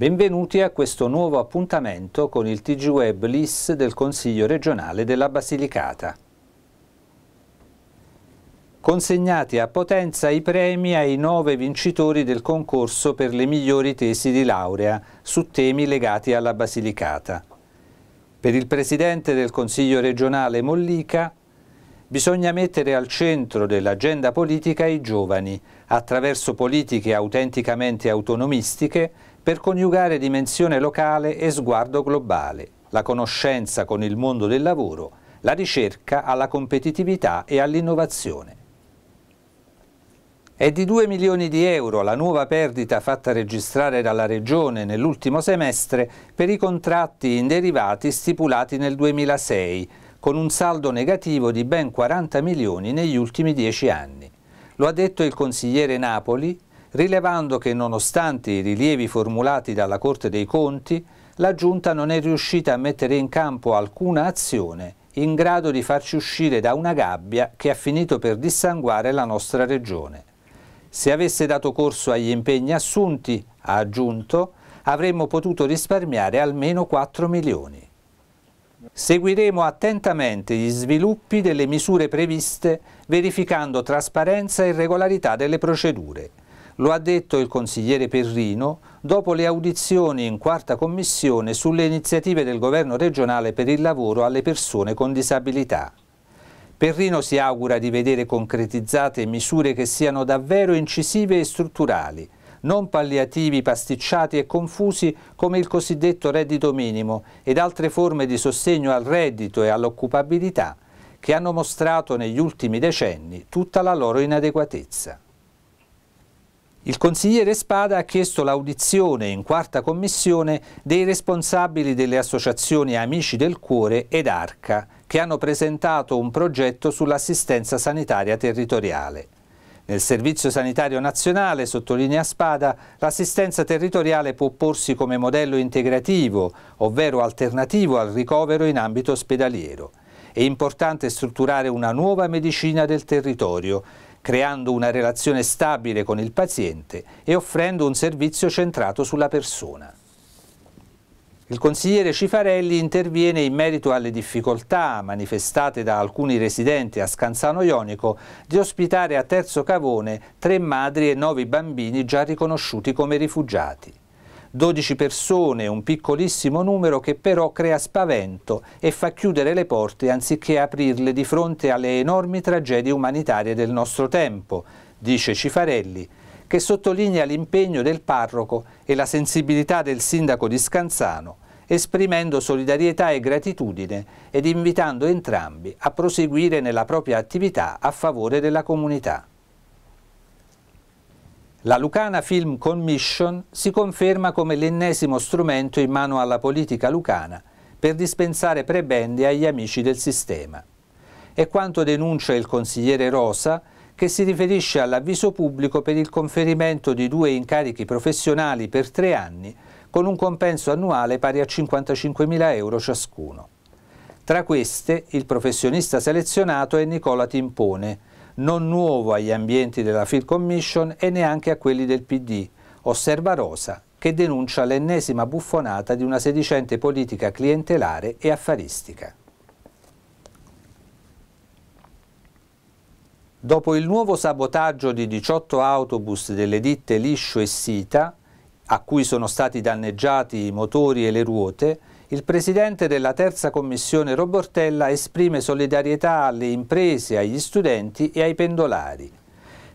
Benvenuti a questo nuovo appuntamento con il TG Web LIS del Consiglio regionale della Basilicata. Consegnati a Potenza i premi ai nove vincitori del concorso per le migliori tesi di laurea su temi legati alla Basilicata. Per il Presidente del Consiglio regionale Mollica Bisogna mettere al centro dell'agenda politica i giovani, attraverso politiche autenticamente autonomistiche, per coniugare dimensione locale e sguardo globale, la conoscenza con il mondo del lavoro, la ricerca alla competitività e all'innovazione. È di 2 milioni di euro la nuova perdita fatta registrare dalla Regione nell'ultimo semestre per i contratti in derivati stipulati nel 2006, con un saldo negativo di ben 40 milioni negli ultimi dieci anni. Lo ha detto il consigliere Napoli, rilevando che nonostante i rilievi formulati dalla Corte dei Conti, la Giunta non è riuscita a mettere in campo alcuna azione in grado di farci uscire da una gabbia che ha finito per dissanguare la nostra regione. Se avesse dato corso agli impegni assunti, ha aggiunto, avremmo potuto risparmiare almeno 4 milioni. Seguiremo attentamente gli sviluppi delle misure previste verificando trasparenza e regolarità delle procedure. Lo ha detto il consigliere Perrino dopo le audizioni in quarta commissione sulle iniziative del governo regionale per il lavoro alle persone con disabilità. Perrino si augura di vedere concretizzate misure che siano davvero incisive e strutturali, non palliativi pasticciati e confusi come il cosiddetto reddito minimo ed altre forme di sostegno al reddito e all'occupabilità che hanno mostrato negli ultimi decenni tutta la loro inadeguatezza. Il consigliere Spada ha chiesto l'audizione in quarta commissione dei responsabili delle associazioni Amici del Cuore ed Arca, che hanno presentato un progetto sull'assistenza sanitaria territoriale. Nel Servizio Sanitario Nazionale, sottolinea Spada, l'assistenza territoriale può porsi come modello integrativo, ovvero alternativo al ricovero in ambito ospedaliero. È importante strutturare una nuova medicina del territorio, creando una relazione stabile con il paziente e offrendo un servizio centrato sulla persona. Il consigliere Cifarelli interviene in merito alle difficoltà manifestate da alcuni residenti a Scanzano Ionico di ospitare a Terzo Cavone tre madri e nove bambini già riconosciuti come rifugiati. 12 persone, un piccolissimo numero che però crea spavento e fa chiudere le porte anziché aprirle di fronte alle enormi tragedie umanitarie del nostro tempo, dice Cifarelli, che sottolinea l'impegno del parroco e la sensibilità del sindaco di Scanzano, esprimendo solidarietà e gratitudine ed invitando entrambi a proseguire nella propria attività a favore della comunità. La Lucana Film Commission si conferma come l'ennesimo strumento in mano alla politica lucana per dispensare prebende agli amici del sistema. È quanto denuncia il consigliere Rosa che si riferisce all'avviso pubblico per il conferimento di due incarichi professionali per tre anni con un compenso annuale pari a 55.000 euro ciascuno. Tra queste, il professionista selezionato è Nicola Timpone, non nuovo agli ambienti della Field Commission e neanche a quelli del PD, osserva Rosa, che denuncia l'ennesima buffonata di una sedicente politica clientelare e affaristica. Dopo il nuovo sabotaggio di 18 autobus delle ditte Liscio e Sita, a cui sono stati danneggiati i motori e le ruote, il presidente della terza commissione Robortella esprime solidarietà alle imprese, agli studenti e ai pendolari.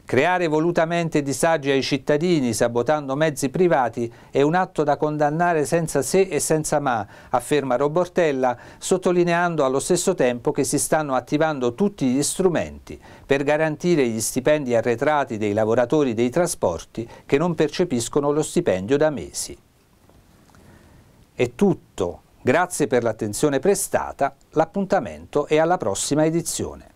Creare volutamente disagi ai cittadini sabotando mezzi privati è un atto da condannare senza se e senza ma, afferma Robortella, sottolineando allo stesso tempo che si stanno attivando tutti gli strumenti per garantire gli stipendi arretrati dei lavoratori dei trasporti che non percepiscono lo stipendio da mesi. È tutto, grazie per l'attenzione prestata, l'appuntamento è alla prossima edizione.